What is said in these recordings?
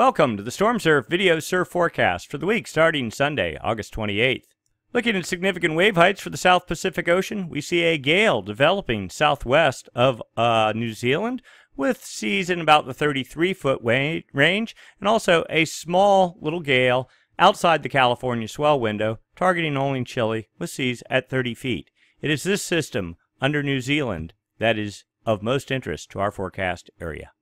Welcome to the StormSurf video surf forecast for the week starting Sunday, August 28th. Looking at significant wave heights for the South Pacific Ocean, we see a gale developing southwest of uh, New Zealand with seas in about the 33 foot range and also a small little gale outside the California swell window targeting only Chile with seas at 30 feet. It is this system under New Zealand that is of most interest to our forecast area.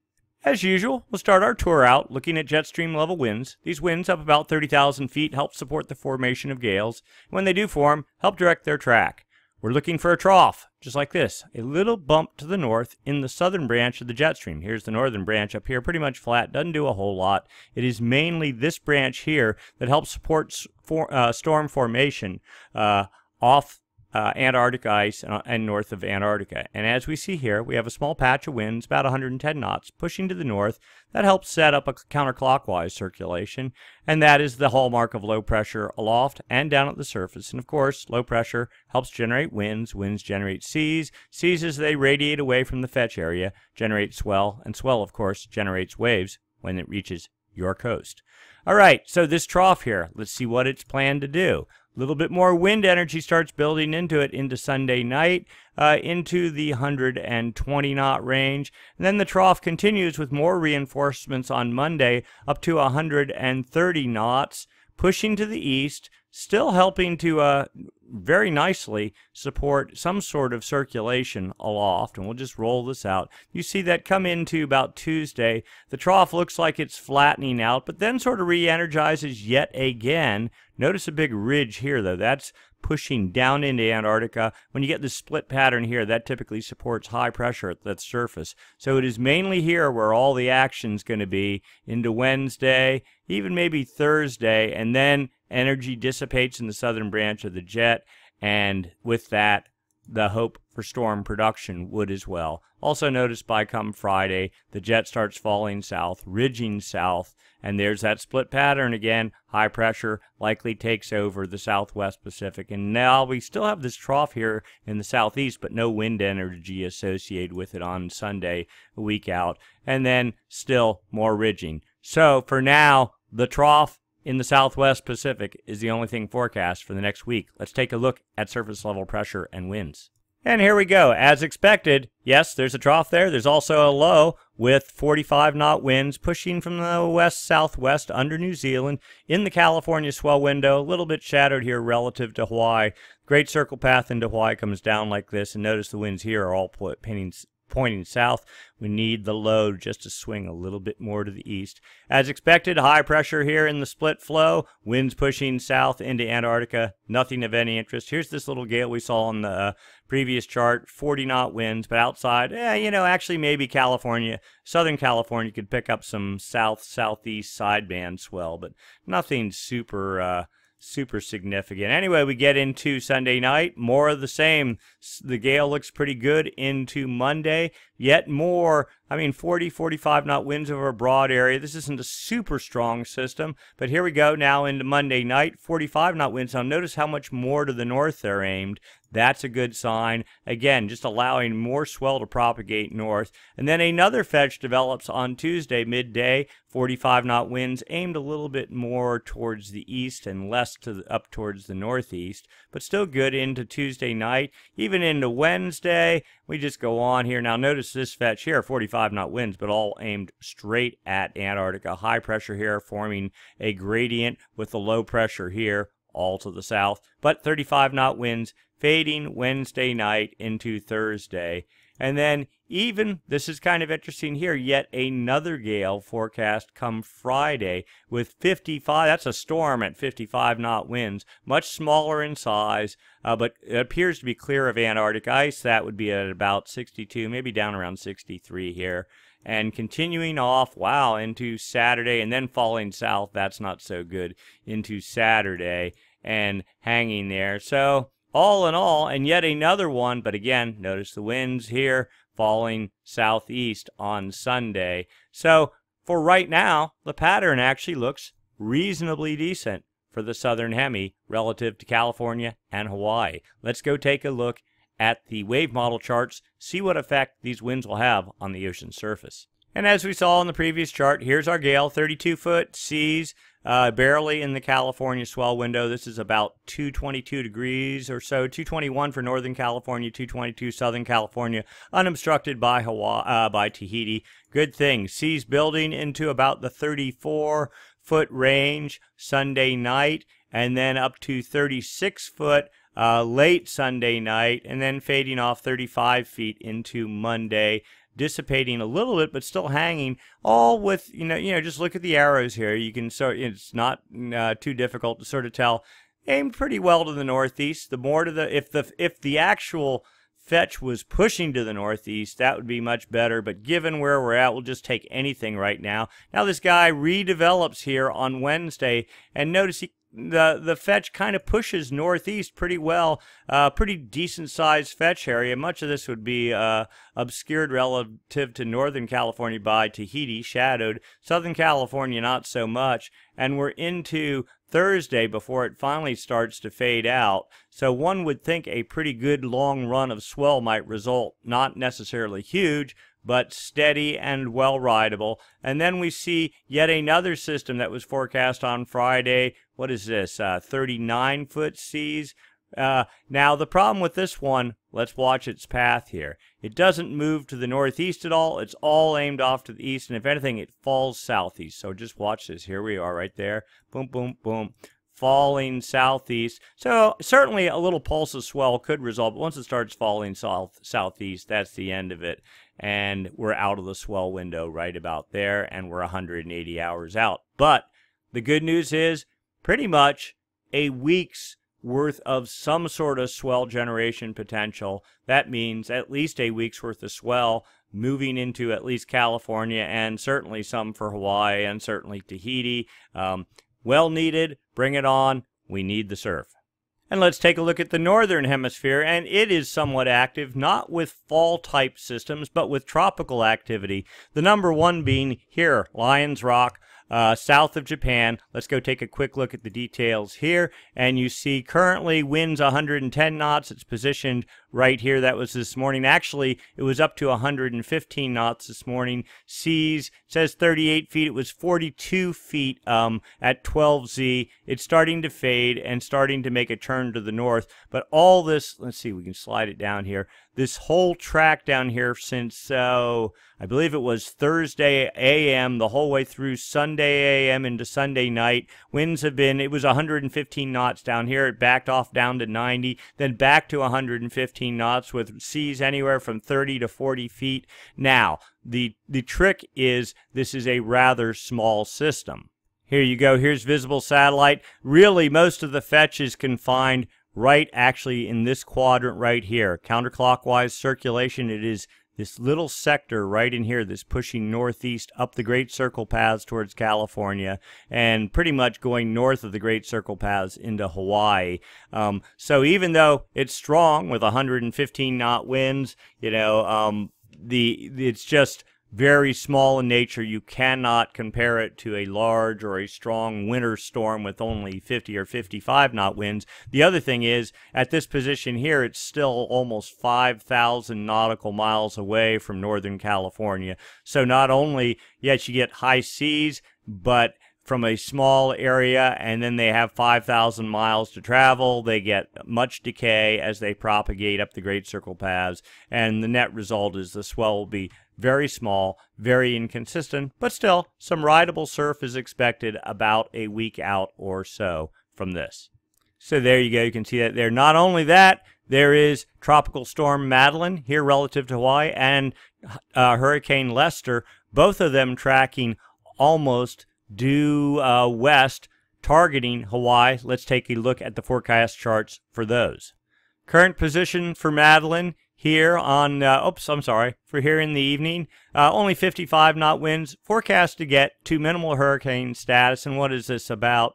As usual, we'll start our tour out looking at jet stream level winds. These winds up about 30,000 feet help support the formation of gales, and when they do form, help direct their track. We're looking for a trough, just like this, a little bump to the north in the southern branch of the jet stream. Here's the northern branch up here, pretty much flat, doesn't do a whole lot. It is mainly this branch here that helps support for, uh, storm formation uh, off uh, Antarctic ice and, uh, and north of Antarctica. And as we see here, we have a small patch of winds, about 110 knots, pushing to the north. That helps set up a counterclockwise circulation, and that is the hallmark of low pressure aloft and down at the surface. And of course, low pressure helps generate winds, winds generate seas, seas as they radiate away from the fetch area generate swell, and swell, of course, generates waves when it reaches your coast. All right, so this trough here, let's see what it's planned to do. A little bit more wind energy starts building into it into Sunday night, uh, into the 120 knot range. And then the trough continues with more reinforcements on Monday up to 130 knots, pushing to the east, still helping to uh, very nicely support some sort of circulation aloft and we'll just roll this out you see that come into about Tuesday the trough looks like it's flattening out but then sort of re-energizes yet again notice a big ridge here though that's pushing down into Antarctica when you get this split pattern here that typically supports high pressure at that surface so it is mainly here where all the action is going to be into Wednesday even maybe Thursday and then energy dissipates in the southern branch of the jet and with that, the hope for storm production would as well. Also notice by come Friday, the jet starts falling south, ridging south, and there's that split pattern again. High pressure likely takes over the southwest Pacific. And now we still have this trough here in the southeast, but no wind energy associated with it on Sunday, a week out. And then still more ridging. So for now, the trough in the Southwest Pacific is the only thing forecast for the next week. Let's take a look at surface level pressure and winds. And here we go. As expected, yes, there's a trough there. There's also a low with 45 knot winds pushing from the west southwest under New Zealand in the California swell window, a little bit shadowed here relative to Hawaii. Great circle path into Hawaii comes down like this, and notice the winds here are all pinning pointing south. We need the load just to swing a little bit more to the east. As expected, high pressure here in the split flow. Winds pushing south into Antarctica. Nothing of any interest. Here's this little gale we saw on the uh, previous chart. 40 knot winds, but outside, eh, you know, actually maybe California, Southern California could pick up some south-southeast sideband swell, but nothing super... Uh, super significant. Anyway, we get into Sunday night, more of the same. The Gale looks pretty good into Monday. Yet more I mean, 40, 45 knot winds over a broad area. This isn't a super strong system, but here we go now into Monday night, 45 knot winds. Now notice how much more to the north they're aimed. That's a good sign. Again, just allowing more swell to propagate north. And then another fetch develops on Tuesday midday, 45 knot winds aimed a little bit more towards the east and less to the, up towards the northeast, but still good into Tuesday night, even into Wednesday. We just go on here. Now notice this fetch here, 45 Five knot winds, but all aimed straight at Antarctica. High pressure here forming a gradient with the low pressure here, all to the south. But 35 knot winds fading Wednesday night into Thursday. And then even, this is kind of interesting here, yet another gale forecast come Friday with 55, that's a storm at 55 knot winds, much smaller in size, uh, but it appears to be clear of Antarctic ice. That would be at about 62, maybe down around 63 here. And continuing off, wow, into Saturday and then falling south, that's not so good, into Saturday and hanging there. So, all in all, and yet another one. But again, notice the winds here falling southeast on Sunday. So for right now, the pattern actually looks reasonably decent for the southern hemi relative to California and Hawaii. Let's go take a look at the wave model charts, see what effect these winds will have on the ocean surface. And as we saw in the previous chart, here's our gale, 32 foot seas, uh, barely in the California swell window. This is about 222 degrees or so, 221 for Northern California, 222 Southern California, unobstructed by Hawaii, uh, by Tahiti. Good thing. Seas building into about the 34 foot range Sunday night, and then up to 36 foot uh, late Sunday night, and then fading off 35 feet into Monday dissipating a little bit, but still hanging. All with you know, you know, just look at the arrows here. You can sort. It's not uh, too difficult to sort of tell. Aimed pretty well to the northeast. The more to the if the if the actual fetch was pushing to the northeast, that would be much better. But given where we're at, we'll just take anything right now. Now this guy redevelops here on Wednesday, and notice he the the fetch kind of pushes northeast pretty well, uh, pretty decent sized fetch area. Much of this would be uh, obscured relative to Northern California by Tahiti, shadowed. Southern California not so much, and we're into Thursday before it finally starts to fade out. So one would think a pretty good long run of swell might result, not necessarily huge, but steady and well rideable. And then we see yet another system that was forecast on Friday. What is this? Uh, 39 foot seas. Uh, now, the problem with this one, let's watch its path here. It doesn't move to the northeast at all. It's all aimed off to the east, and if anything, it falls southeast. So just watch this. Here we are right there. Boom, boom, boom falling southeast. So certainly a little pulse of swell could result, but once it starts falling south southeast, that's the end of it. And we're out of the swell window right about there, and we're 180 hours out. But the good news is pretty much a week's worth of some sort of swell generation potential. That means at least a week's worth of swell moving into at least California and certainly some for Hawaii and certainly Tahiti. Um, well needed. Bring it on. We need the surf. And let's take a look at the northern hemisphere, and it is somewhat active, not with fall type systems, but with tropical activity. The number one being here, Lions Rock, uh, south of Japan. Let's go take a quick look at the details here. And you see currently winds 110 knots. It's positioned right here. That was this morning. Actually, it was up to 115 knots this morning. Seas says 38 feet. It was 42 feet um, at 12Z. It's starting to fade and starting to make a turn to the north. But all this, let's see, we can slide it down here. This whole track down here since, uh, I believe it was Thursday a.m., the whole way through Sunday a.m. into Sunday night, winds have been, it was 115 knots down here. It backed off down to 90, then back to 115. 15 knots with seas anywhere from 30 to 40 feet. Now, the, the trick is this is a rather small system. Here you go. Here's visible satellite. Really, most of the fetch is confined right actually in this quadrant right here. Counterclockwise circulation, it is this little sector right in here that's pushing northeast up the Great Circle Paths towards California and pretty much going north of the Great Circle Paths into Hawaii. Um, so even though it's strong with 115 knot winds, you know, um, the it's just very small in nature. You cannot compare it to a large or a strong winter storm with only 50 or 55 knot winds. The other thing is, at this position here, it's still almost 5,000 nautical miles away from Northern California. So not only, yes, you get high seas, but from a small area and then they have 5,000 miles to travel. They get much decay as they propagate up the Great Circle paths, and the net result is the swell will be very small, very inconsistent, but still some rideable surf is expected about a week out or so from this. So there you go. You can see that there. Not only that, there is Tropical Storm Madeline here relative to Hawaii and uh, Hurricane Lester, both of them tracking almost due uh, west targeting Hawaii. Let's take a look at the forecast charts for those. Current position for Madeline here on, uh, oops, I'm sorry, for here in the evening. Uh, only 55 knot winds, forecast to get to minimal hurricane status. And what is this about?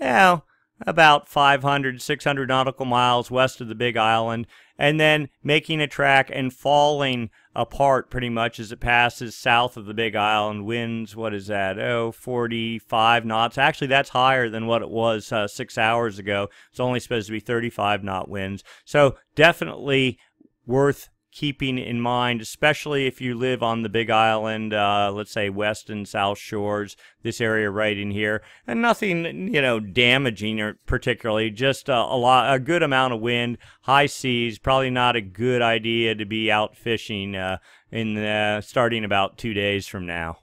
Yeah, about 500, 600 nautical miles west of the Big Island and then making a track and falling apart pretty much as it passes south of the Big Island. Winds, what is that? Oh, 45 knots. Actually, that's higher than what it was uh, six hours ago. It's only supposed to be 35 knot winds. So definitely worth keeping in mind, especially if you live on the Big Island, uh, let's say West and South Shores, this area right in here, and nothing you know damaging or particularly, just a, a lot, a good amount of wind, high seas. Probably not a good idea to be out fishing uh, in the, starting about two days from now.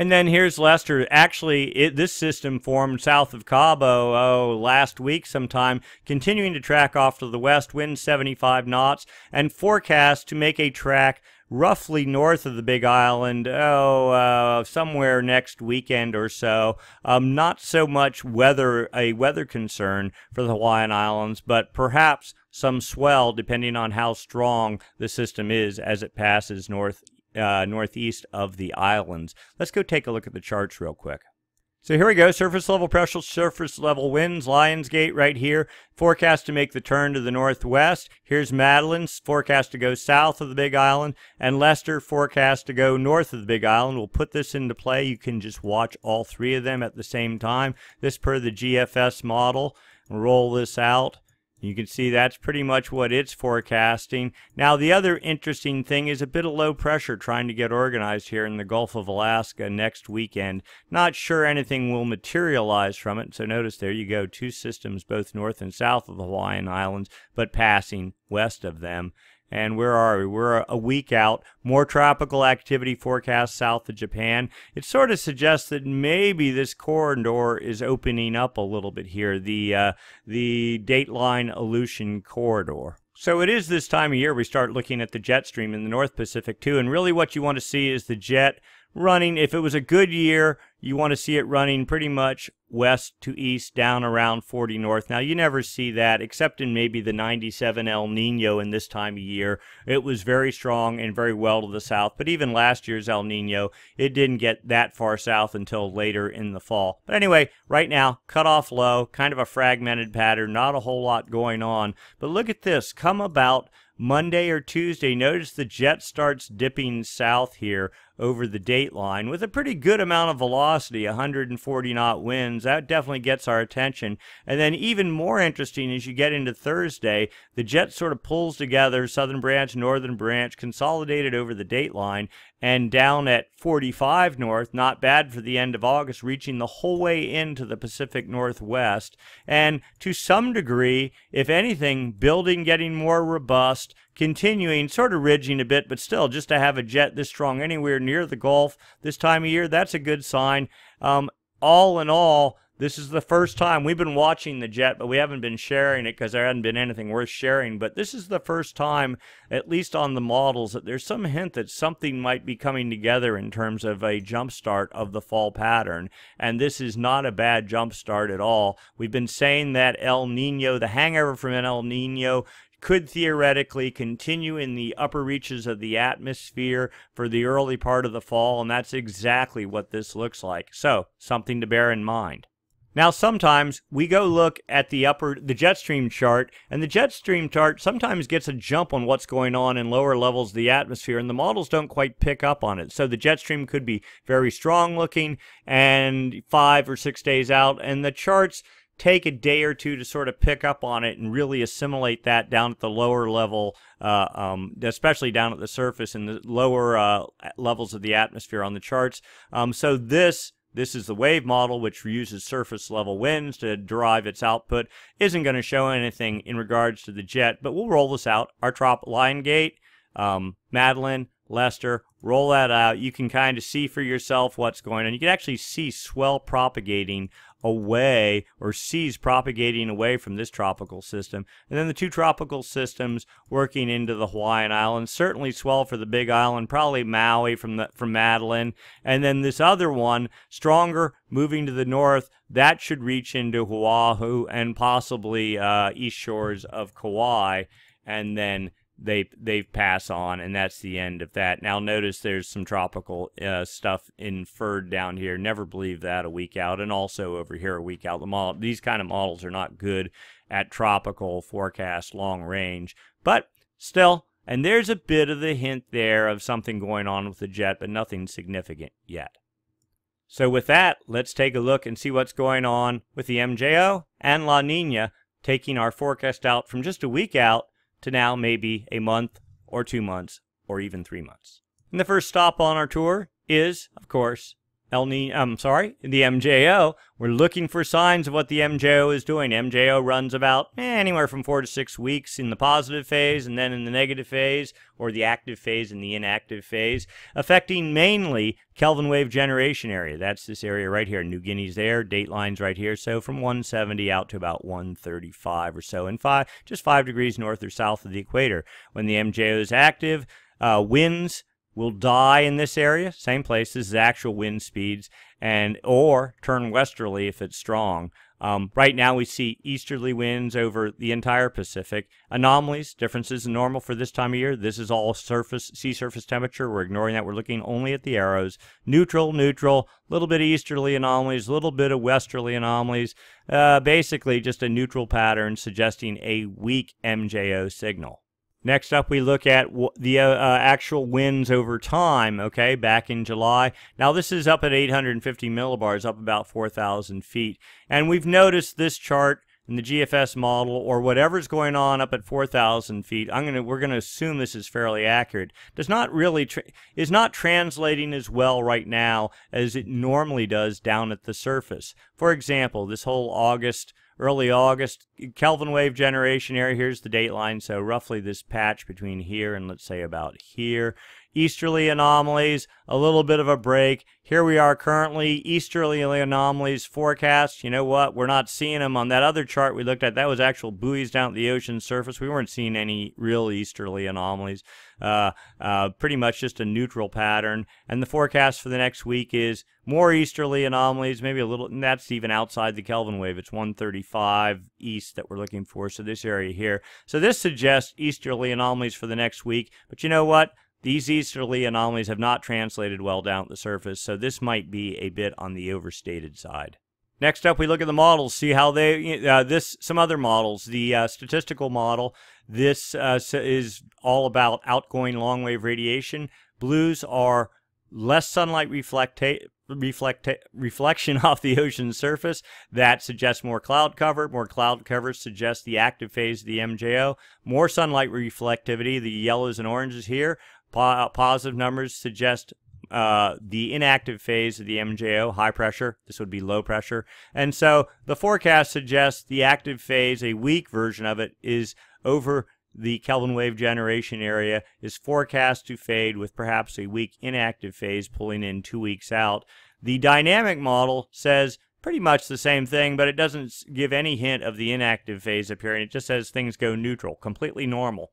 And then here's Lester. Actually, it, this system formed south of Cabo oh, last week sometime, continuing to track off to the west, wind 75 knots, and forecast to make a track roughly north of the Big Island, oh, uh, somewhere next weekend or so. Um, not so much weather, a weather concern for the Hawaiian Islands, but perhaps some swell depending on how strong the system is as it passes north uh, northeast of the islands. Let's go take a look at the charts real quick. So here we go, surface level pressure, surface level winds, Lions Gate right here, forecast to make the turn to the northwest. Here's Madeline's forecast to go south of the Big Island, and Lester forecast to go north of the Big Island. We'll put this into play. You can just watch all three of them at the same time. This per the GFS model. Roll this out. You can see that's pretty much what it's forecasting. Now, the other interesting thing is a bit of low pressure trying to get organized here in the Gulf of Alaska next weekend. Not sure anything will materialize from it. So notice there you go, two systems both north and south of the Hawaiian Islands, but passing west of them. And where are we? We're a week out. More tropical activity forecast south of Japan. It sort of suggests that maybe this corridor is opening up a little bit here, the, uh, the Dateline Aleutian Corridor. So it is this time of year we start looking at the jet stream in the North Pacific too. And really what you want to see is the jet running. If it was a good year, you want to see it running pretty much west to east down around 40 north. Now, you never see that except in maybe the 97 El Nino in this time of year. It was very strong and very well to the south, but even last year's El Nino, it didn't get that far south until later in the fall. But anyway, right now, cut off low, kind of a fragmented pattern, not a whole lot going on. But look at this come about Monday or Tuesday. Notice the jet starts dipping south here over the date line with a pretty good amount of velocity, 140 knot winds. That definitely gets our attention. And then even more interesting as you get into Thursday, the jet sort of pulls together, southern branch, northern branch, consolidated over the date line, and down at 45 north, not bad for the end of August, reaching the whole way into the Pacific Northwest. And to some degree, if anything, building getting more robust, continuing, sort of ridging a bit, but still, just to have a jet this strong anywhere near the Gulf this time of year, that's a good sign. Um, all in all, this is the first time we've been watching the jet, but we haven't been sharing it because there hadn't been anything worth sharing. But this is the first time, at least on the models, that there's some hint that something might be coming together in terms of a jumpstart of the fall pattern. And this is not a bad jumpstart at all. We've been saying that El Nino, the hangover from El Nino, could theoretically continue in the upper reaches of the atmosphere for the early part of the fall, and that's exactly what this looks like. So, something to bear in mind. Now, sometimes we go look at the upper, the jet stream chart, and the jet stream chart sometimes gets a jump on what's going on in lower levels of the atmosphere, and the models don't quite pick up on it. So the jet stream could be very strong looking and five or six days out, and the charts take a day or two to sort of pick up on it and really assimilate that down at the lower level, uh, um, especially down at the surface and the lower uh, levels of the atmosphere on the charts. Um, so this this is the wave model, which uses surface level winds to derive its output. Isn't going to show anything in regards to the jet, but we'll roll this out. Our trop line gate, um, Madeline, Lester, roll that out. You can kind of see for yourself what's going on. You can actually see swell propagating away or seas propagating away from this tropical system. And then the two tropical systems working into the Hawaiian Islands, certainly swell for the Big Island, probably Maui from the, from Madeline. And then this other one, stronger, moving to the north, that should reach into Oahu and possibly uh, east shores of Kauai and then they they pass on, and that's the end of that. Now notice there's some tropical uh, stuff inferred down here. Never believe that a week out, and also over here a week out. The model these kind of models are not good at tropical forecast long range, but still. And there's a bit of the hint there of something going on with the jet, but nothing significant yet. So with that, let's take a look and see what's going on with the MJO and La Nina, taking our forecast out from just a week out to now maybe a month or two months or even three months. And the first stop on our tour is, of course, El Ni, I'm um, sorry, the MJO. We're looking for signs of what the MJO is doing. MJO runs about eh, anywhere from four to six weeks in the positive phase and then in the negative phase or the active phase and the inactive phase, affecting mainly Kelvin wave generation area. That's this area right here. New Guinea's there, date lines right here. So from 170 out to about 135 or so, and five, just five degrees north or south of the equator. When the MJO is active, uh, winds will die in this area, same place. This is actual wind speeds, and or turn westerly if it's strong. Um, right now, we see easterly winds over the entire Pacific. Anomalies, differences in normal for this time of year. This is all surface sea surface temperature. We're ignoring that. We're looking only at the arrows. Neutral, neutral. A little bit of easterly anomalies. A little bit of westerly anomalies. Uh, basically, just a neutral pattern suggesting a weak MJO signal. Next up, we look at the uh, uh actual winds over time, okay, back in July. Now, this is up at 850 millibars, up about 4,000 feet. And we've noticed this chart in the GFS model or whatever's going on up at 4,000 feet, I'm gonna we're gonna assume this is fairly accurate. Does not really is not translating as well right now as it normally does down at the surface. For example, this whole August early August. Kelvin wave generation area, here's the date line. So roughly this patch between here and let's say about here easterly anomalies, a little bit of a break. Here we are currently, easterly anomalies forecast. You know what? We're not seeing them on that other chart we looked at. That was actual buoys down at the ocean surface. We weren't seeing any real easterly anomalies. Uh, uh, pretty much just a neutral pattern. And the forecast for the next week is more easterly anomalies, maybe a little, that's even outside the Kelvin wave. It's 135 east that we're looking for, so this area here. So this suggests easterly anomalies for the next week. But you know what? These easterly anomalies have not translated well down at the surface, so this might be a bit on the overstated side. Next up, we look at the models, see how they, uh, this, some other models. The uh, statistical model, this uh, is all about outgoing long wave radiation. Blues are less sunlight reflecta reflect reflection off the ocean surface. That suggests more cloud cover. More cloud cover suggests the active phase of the MJO. More sunlight reflectivity, the yellows and oranges here, Po uh, positive numbers suggest uh, the inactive phase of the MJO, high pressure. This would be low pressure. And so the forecast suggests the active phase, a weak version of it, is over the Kelvin wave generation area, is forecast to fade with perhaps a weak inactive phase pulling in two weeks out. The dynamic model says pretty much the same thing, but it doesn't give any hint of the inactive phase appearing. It just says things go neutral, completely normal.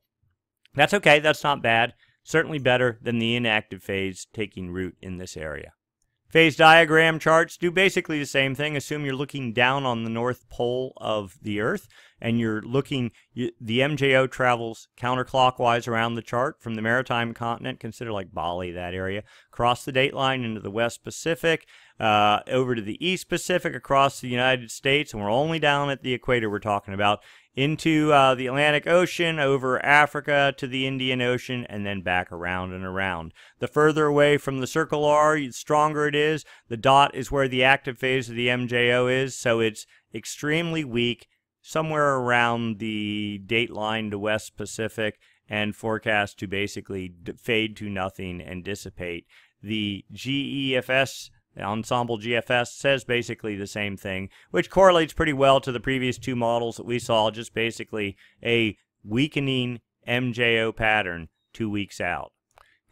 That's okay. That's not bad certainly better than the inactive phase taking root in this area. Phase diagram charts do basically the same thing. Assume you're looking down on the north pole of the Earth and you're looking, you, the MJO travels counterclockwise around the chart from the maritime continent, consider like Bali, that area, across the date line into the West Pacific, uh, over to the East Pacific, across the United States, and we're only down at the equator we're talking about, into uh, the Atlantic Ocean, over Africa to the Indian Ocean, and then back around and around. The further away from the circle R, the stronger it is. The dot is where the active phase of the MJO is, so it's extremely weak somewhere around the date line to West Pacific and forecast to basically fade to nothing and dissipate. The GEFS the Ensemble GFS says basically the same thing, which correlates pretty well to the previous two models that we saw, just basically a weakening MJO pattern two weeks out.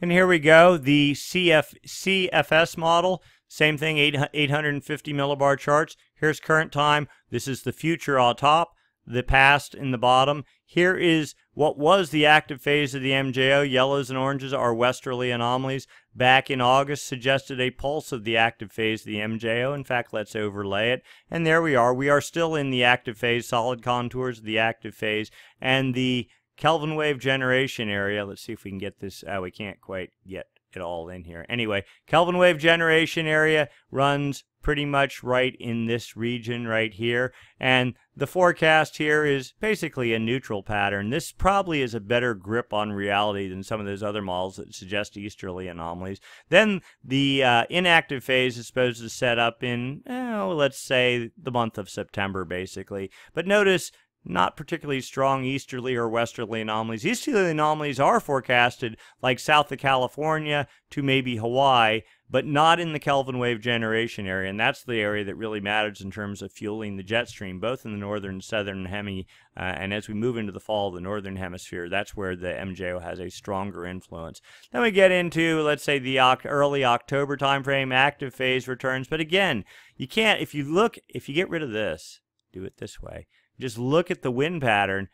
And here we go, the CF, CFS model. Same thing, 850 millibar charts. Here's current time. This is the future on top, the past in the bottom. Here is what was the active phase of the MJO. Yellows and oranges are westerly anomalies. Back in August suggested a pulse of the active phase of the MJO. In fact, let's overlay it. And there we are. We are still in the active phase, solid contours of the active phase. And the Kelvin wave generation area, let's see if we can get this, oh, we can't quite yet it all in here. Anyway, Kelvin wave generation area runs pretty much right in this region right here. And the forecast here is basically a neutral pattern. This probably is a better grip on reality than some of those other models that suggest easterly anomalies. Then the uh, inactive phase is supposed to set up in, oh, let's say, the month of September, basically. But notice not particularly strong easterly or westerly anomalies. Easterly anomalies are forecasted like south of California to maybe Hawaii, but not in the Kelvin wave generation area. And that's the area that really matters in terms of fueling the jet stream, both in the northern and southern hemi. Uh, and as we move into the fall of the northern hemisphere, that's where the MJO has a stronger influence. Then we get into, let's say, the early October timeframe, active phase returns. But again, you can't, if you look, if you get rid of this, do it this way just look at the wind pattern,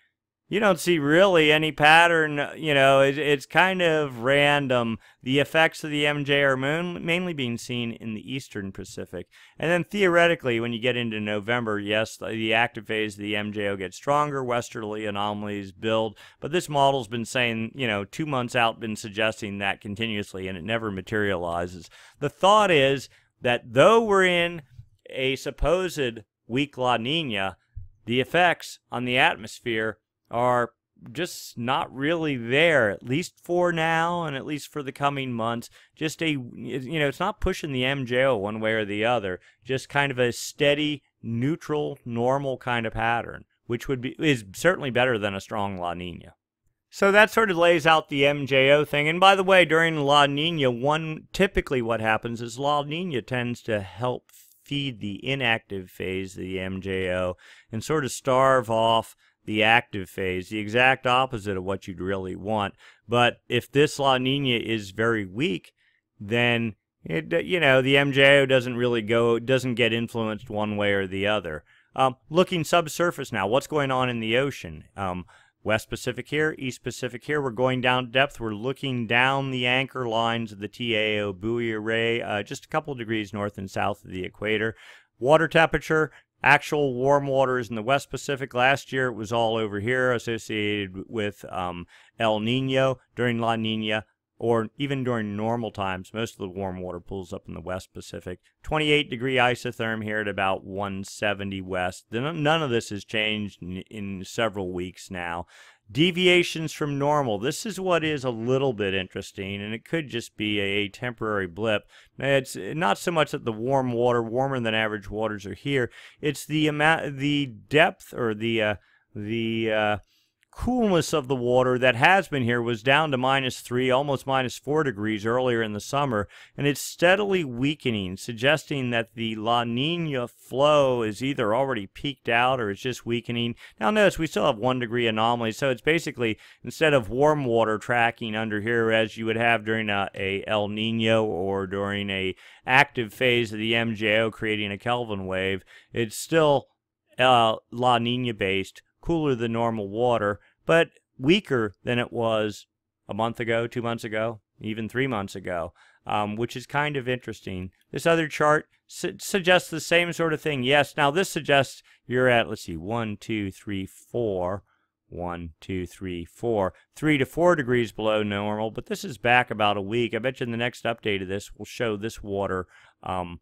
you don't see really any pattern. Uh, you know, it, it's kind of random. The effects of the MJO are moon, mainly being seen in the eastern Pacific. And then theoretically, when you get into November, yes, the active phase of the MJO gets stronger, westerly anomalies build. But this model's been saying, you know, two months out, been suggesting that continuously, and it never materializes. The thought is that though we're in a supposed weak La Nina, the effects on the atmosphere are just not really there at least for now and at least for the coming months just a you know it's not pushing the mjo one way or the other just kind of a steady neutral normal kind of pattern which would be is certainly better than a strong la nina so that sort of lays out the MJO thing. And by the way, during La Nina, one typically what happens is La Nina tends to help feed the inactive phase of the MJO and sort of starve off the active phase, the exact opposite of what you'd really want. But if this La Nina is very weak, then it, uh, you know the MJO doesn't really go doesn't get influenced one way or the other. Um, looking subsurface now, what's going on in the ocean? Um, West Pacific here, East Pacific here. We're going down depth. We're looking down the anchor lines of the TAO buoy array, uh, just a couple degrees north and south of the equator. Water temperature, actual warm waters in the West Pacific. Last year it was all over here associated with um, El Nino. During La Nina, or even during normal times, most of the warm water pools up in the West Pacific. 28 degree isotherm here at about 170 west. None of this has changed in several weeks now. Deviations from normal. This is what is a little bit interesting, and it could just be a temporary blip. It's not so much that the warm water, warmer than average waters, are here. It's the amount, the depth, or the uh, the uh, coolness of the water that has been here was down to minus three, almost minus four degrees earlier in the summer, and it's steadily weakening, suggesting that the La Nina flow is either already peaked out or it's just weakening. Now, notice we still have one degree anomaly, so it's basically instead of warm water tracking under here as you would have during a, a El Nino or during a active phase of the MJO creating a Kelvin wave, it's still uh, La Nina based cooler than normal water but weaker than it was a month ago, two months ago, even three months ago, um, which is kind of interesting. This other chart su suggests the same sort of thing. Yes, now this suggests you're at, let's see, one, two, three, four, one, two, three, four, three to four degrees below normal, but this is back about a week. I bet you in the next update of this will show this water um,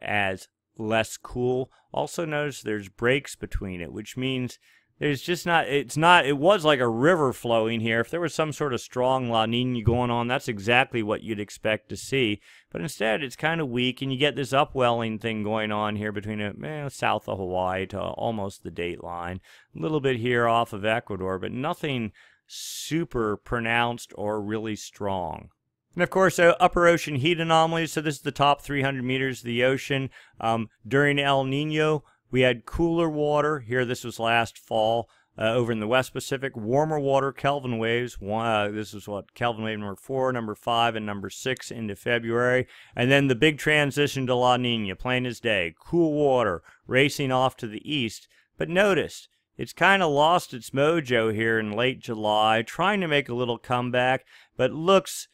as less cool. Also notice there's breaks between it, which means there's just not it's not it was like a river flowing here if there was some sort of strong la nina going on that's exactly what you'd expect to see but instead it's kind of weak and you get this upwelling thing going on here between a, uh, eh, south of hawaii to almost the date line a little bit here off of ecuador but nothing super pronounced or really strong and of course, uh, upper ocean heat anomalies. So this is the top 300 meters of the ocean um, during El Nino. We had cooler water here. This was last fall uh, over in the West Pacific. Warmer water, Kelvin waves. One, uh, this is what Kelvin wave number four, number five, and number six into February. And then the big transition to La Nina, plain as day. Cool water racing off to the east. But notice, it's kind of lost its mojo here in late July, trying to make a little comeback, but looks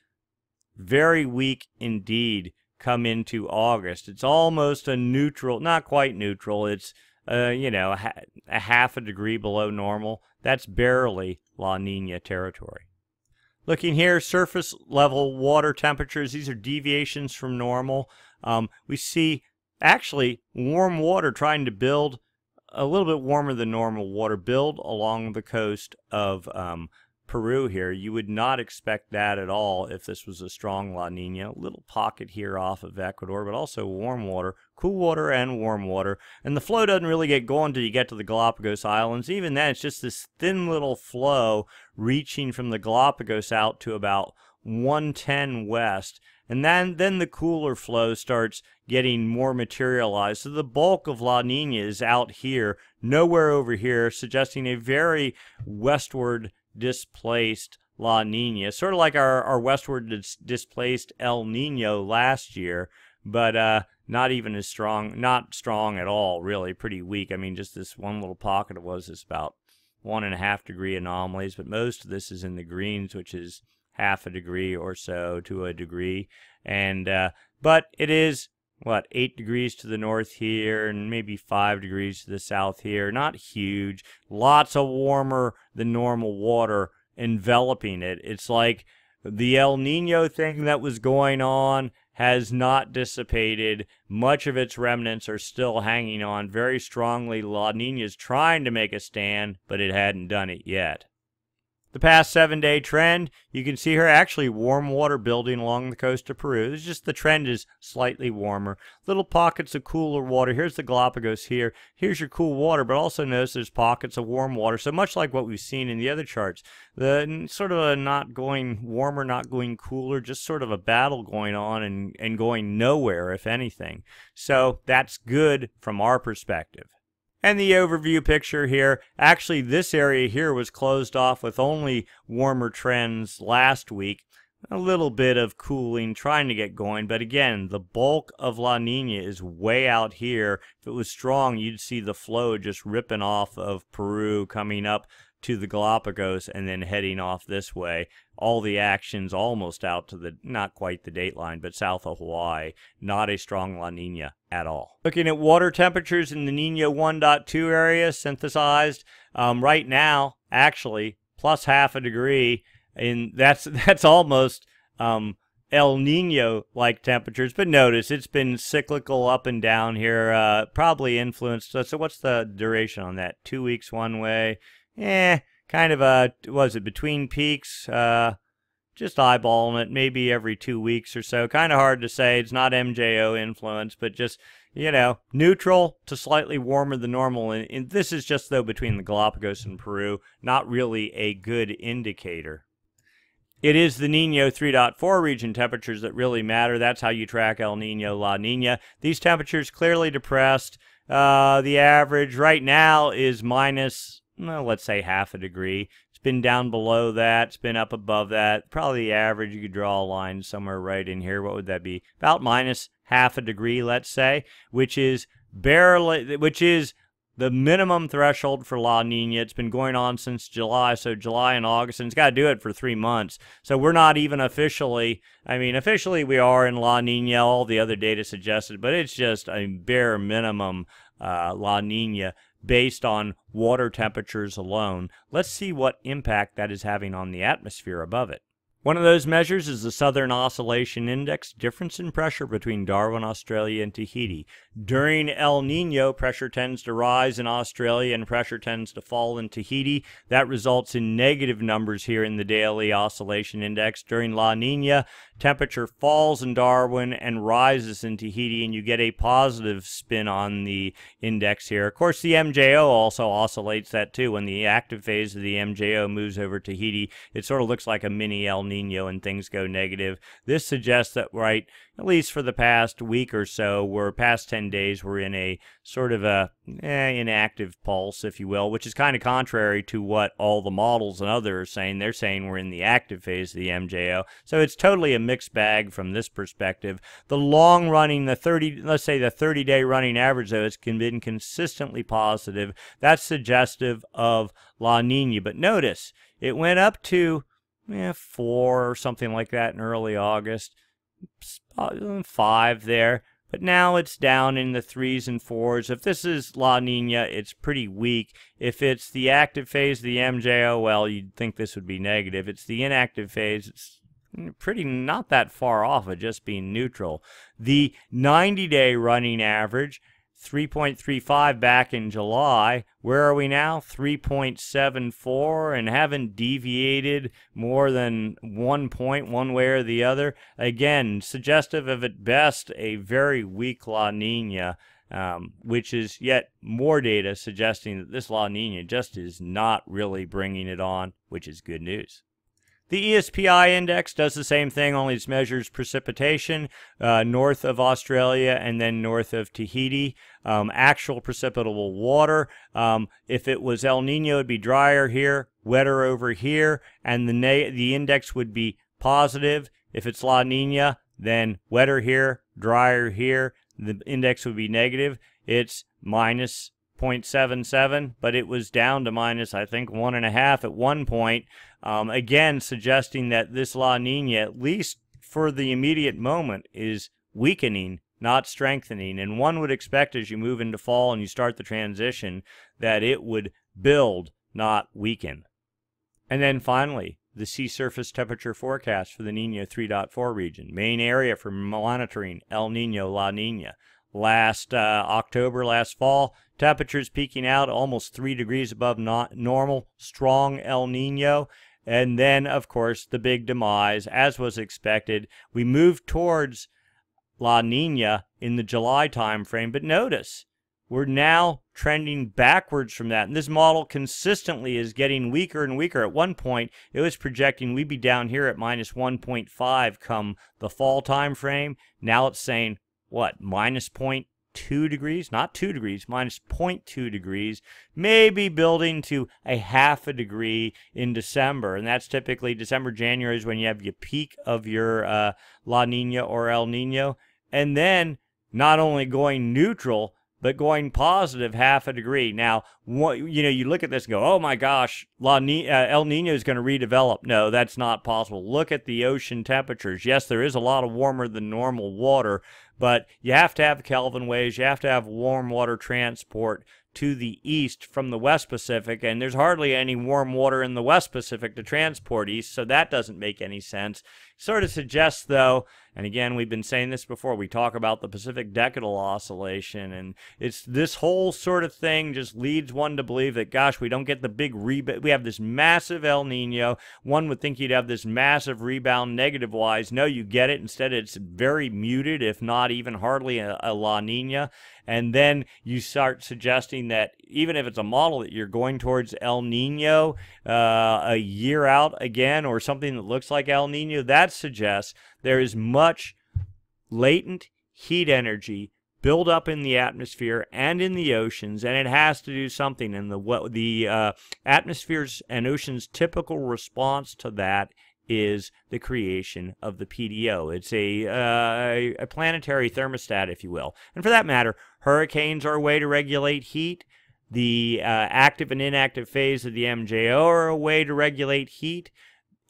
very weak indeed come into August. It's almost a neutral, not quite neutral. It's uh, you know a, a half a degree below normal. That's barely La Nina territory. Looking here, surface level water temperatures. These are deviations from normal. Um, we see actually warm water trying to build a little bit warmer than normal water build along the coast of um, Peru here, you would not expect that at all if this was a strong La Nina. Little pocket here off of Ecuador, but also warm water, cool water and warm water. And the flow doesn't really get going until you get to the Galapagos Islands. Even then, it's just this thin little flow reaching from the Galapagos out to about 110 west. And then, then the cooler flow starts getting more materialized. So the bulk of La Nina is out here, nowhere over here, suggesting a very westward displaced La Nina, sort of like our, our westward dis- displaced El Nino last year, but uh, not even as strong, not strong at all, really, pretty weak. I mean, just this one little pocket was this about one and a half degree anomalies, but most of this is in the greens, which is half a degree or so to a degree. And, uh, but it is what, eight degrees to the north here and maybe five degrees to the south here. Not huge. Lots of warmer than normal water enveloping it. It's like the El Nino thing that was going on has not dissipated. Much of its remnants are still hanging on very strongly. La Nina's trying to make a stand, but it hadn't done it yet the past seven day trend. You can see here actually warm water building along the coast of Peru. It's just the trend is slightly warmer. Little pockets of cooler water. Here's the Galapagos here. Here's your cool water, but also notice there's pockets of warm water. So much like what we've seen in the other charts, the sort of a not going warmer, not going cooler, just sort of a battle going on and, and going nowhere, if anything. So that's good from our perspective. And the overview picture here, actually this area here was closed off with only warmer trends last week. A little bit of cooling trying to get going, but again, the bulk of La Nina is way out here. If it was strong, you'd see the flow just ripping off of Peru coming up to the Galapagos and then heading off this way all the actions almost out to the not quite the date line, but south of Hawaii. Not a strong La Nina at all. Looking at water temperatures in the Niña 1.2 area, synthesized um, right now, actually plus half a degree, and that's that's almost um, El Nino like temperatures. But notice it's been cyclical up and down here, uh, probably influenced. So, so what's the duration on that? Two weeks one way. Eh, kind of a was it between peaks uh, just eyeballing it maybe every two weeks or so kind of hard to say it's not mjo influence but just you know neutral to slightly warmer than normal and, and this is just though between the galapagos and peru not really a good indicator it is the Nino 3.4 region temperatures that really matter. That's how you track El Nino, La Nina. These temperatures clearly depressed. Uh, the average right now is minus well, let's say half a degree. It's been down below that. It's been up above that. Probably the average, you could draw a line somewhere right in here. What would that be? About minus half a degree, let's say, which is barely, which is the minimum threshold for La Nina. It's been going on since July, so July and August, and it's got to do it for three months. So we're not even officially, I mean, officially we are in La Nina, all the other data suggested, but it's just a bare minimum uh, La Nina based on water temperatures alone. Let's see what impact that is having on the atmosphere above it. One of those measures is the Southern Oscillation Index, difference in pressure between Darwin, Australia, and Tahiti. During El Nino, pressure tends to rise in Australia and pressure tends to fall in Tahiti. That results in negative numbers here in the daily oscillation index. During La Nina, temperature falls in Darwin and rises in Tahiti, and you get a positive spin on the index here. Of course, the MJO also oscillates that too. When the active phase of the MJO moves over Tahiti, it sort of looks like a mini El Nino Nino and things go negative. This suggests that, right, at least for the past week or so, we're past 10 days, we're in a sort of a eh, inactive pulse, if you will, which is kind of contrary to what all the models and others are saying. They're saying we're in the active phase of the MJO. So it's totally a mixed bag from this perspective. The long running, the 30, let's say the 30 day running average, though, has been consistently positive. That's suggestive of La Nina. But notice it went up to yeah, four or something like that in early August, uh, five there. But now it's down in the threes and fours. If this is La Nina, it's pretty weak. If it's the active phase, the MJOL, you'd think this would be negative. It's the inactive phase. It's pretty not that far off of just being neutral. The 90-day running average 3.35 back in July. Where are we now? 3.74 and haven't deviated more than one point one way or the other. Again, suggestive of at best a very weak La Nina, um, which is yet more data suggesting that this La Nina just is not really bringing it on, which is good news. The ESPI index does the same thing, only it measures precipitation uh, north of Australia and then north of Tahiti. Um, actual precipitable water. Um, if it was El Nino, it'd be drier here, wetter over here, and the, the index would be positive. If it's La Nina, then wetter here, drier here. The index would be negative. It's minus 0.77, but it was down to minus, I think, one and a half at one point. Um, again, suggesting that this La Nina, at least for the immediate moment, is weakening, not strengthening. And one would expect as you move into fall and you start the transition that it would build, not weaken. And then finally, the sea surface temperature forecast for the Nino 3.4 region. Main area for monitoring El Nino, La Nina last uh, October, last fall. Temperatures peaking out almost three degrees above normal, strong El Nino. And then, of course, the big demise, as was expected. We moved towards La Nina in the July timeframe, but notice we're now trending backwards from that. And this model consistently is getting weaker and weaker. At one point, it was projecting we'd be down here at minus 1.5 come the fall timeframe. Now it's saying what, minus 0.2 degrees? Not 2 degrees, minus 0.2 degrees, maybe building to a half a degree in December. And that's typically December, January is when you have your peak of your uh, La Nina or El Nino. And then not only going neutral, but going positive half a degree. Now, what, you know, you look at this and go, oh my gosh, Ni uh, El Nino is going to redevelop. No, that's not possible. Look at the ocean temperatures. Yes, there is a lot of warmer than normal water, but you have to have Kelvin waves. You have to have warm water transport to the east from the West Pacific, and there's hardly any warm water in the West Pacific to transport east, so that doesn't make any sense. Sort of suggests, though, and again, we've been saying this before. We talk about the Pacific Decadal Oscillation, and it's this whole sort of thing just leads one to believe that, gosh, we don't get the big rebound. We have this massive El Nino. One would think you'd have this massive rebound negative wise. No, you get it. Instead, it's very muted, if not even hardly a, a La Nina and then you start suggesting that even if it's a model that you're going towards El Nino uh, a year out again or something that looks like El Nino, that suggests there is much latent heat energy build up in the atmosphere and in the oceans, and it has to do something. And the what the uh, atmospheres and oceans' typical response to that is the creation of the PDO. It's a uh, a planetary thermostat, if you will, and for that matter. Hurricanes are a way to regulate heat. The uh, active and inactive phase of the MJO are a way to regulate heat.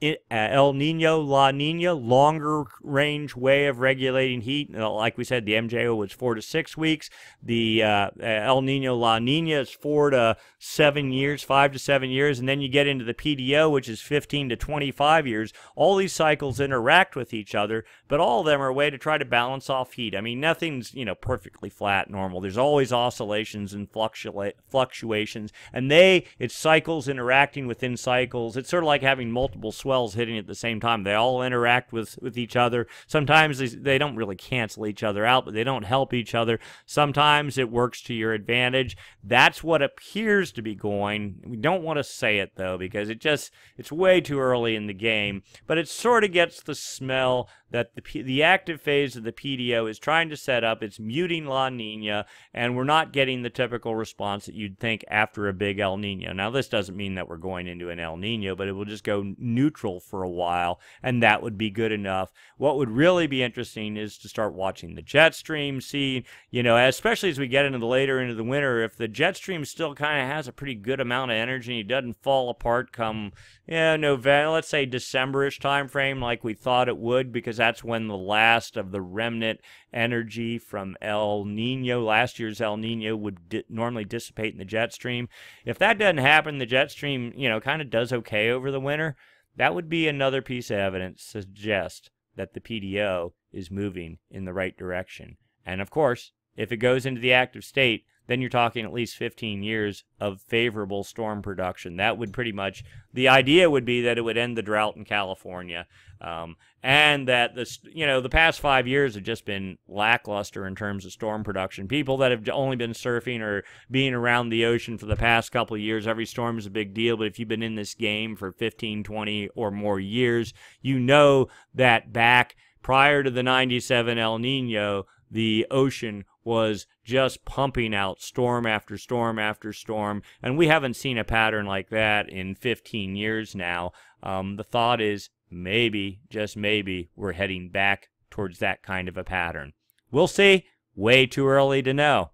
Uh, El Nino, La Nina, longer range way of regulating heat. Uh, like we said, the MJO was four to six weeks. The uh, uh, El Nino, La Nina is four to seven years, five to seven years. And then you get into the PDO, which is 15 to 25 years. All these cycles interact with each other, but all of them are a way to try to balance off heat. I mean, nothing's, you know, perfectly flat normal. There's always oscillations and fluctua fluctuations. And they, it's cycles interacting within cycles. It's sort of like having multiple swells hitting at the same time. They all interact with, with each other. Sometimes they, they don't really cancel each other out, but they don't help each other. Sometimes it works to your advantage. That's what appears to be going. We don't want to say it, though, because it just, it's way too early in the game, but it sort of gets the smell that the, P the active phase of the PDO is trying to set up. It's muting La Nina, and we're not getting the typical response that you'd think after a big El Nino. Now, this doesn't mean that we're going into an El Nino, but it will just go neutral for a while, and that would be good enough. What would really be interesting is to start watching the jet stream, see, you know, especially as we get into the later into the winter, if the jet stream still kind of has a pretty good amount of energy, it doesn't fall apart come, yeah, you know, November, let's say Decemberish time frame like we thought it would, because because that's when the last of the remnant energy from El Nino, last year's El Nino, would di normally dissipate in the jet stream. If that doesn't happen, the jet stream, you know, kind of does okay over the winter. That would be another piece of evidence suggest that the PDO is moving in the right direction. And of course, if it goes into the active state, then you're talking at least 15 years of favorable storm production. That would pretty much, the idea would be that it would end the drought in California. Um, and that this, you know, the past five years have just been lackluster in terms of storm production. People that have only been surfing or being around the ocean for the past couple of years, every storm is a big deal. But if you've been in this game for 15, 20 or more years, you know that back prior to the 97 El Nino, the ocean was just pumping out storm after storm after storm. And we haven't seen a pattern like that in 15 years now. Um, the thought is maybe, just maybe, we're heading back towards that kind of a pattern. We'll see. Way too early to know.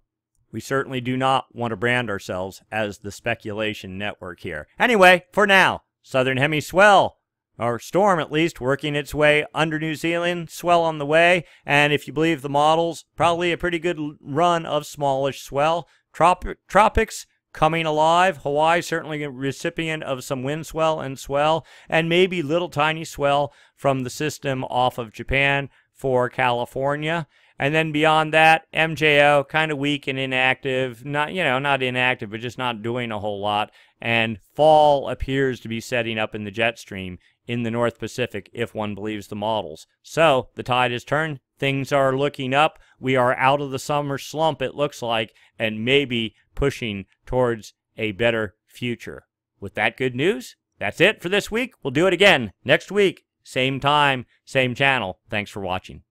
We certainly do not want to brand ourselves as the speculation network here. Anyway, for now, Southern Hemi Swell or storm at least, working its way under New Zealand, swell on the way, and if you believe the models, probably a pretty good run of smallish swell. Trop tropics coming alive, Hawaii certainly a recipient of some wind swell and swell, and maybe little tiny swell from the system off of Japan for California. And then beyond that, MJO kind of weak and inactive. Not you know not inactive, but just not doing a whole lot. And fall appears to be setting up in the jet stream in the North Pacific if one believes the models. So the tide has turned. Things are looking up. We are out of the summer slump, it looks like, and maybe pushing towards a better future. With that good news, that's it for this week. We'll do it again next week, same time, same channel. Thanks for watching.